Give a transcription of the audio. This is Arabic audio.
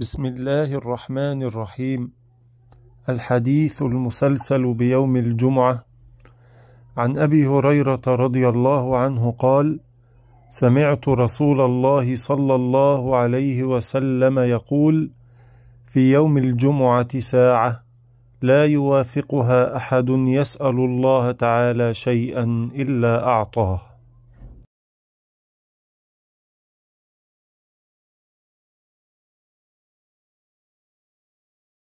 بسم الله الرحمن الرحيم الحديث المسلسل بيوم الجمعة عن أبي هريرة رضي الله عنه قال سمعت رسول الله صلى الله عليه وسلم يقول في يوم الجمعة ساعة لا يوافقها أحد يسأل الله تعالى شيئا إلا أعطاه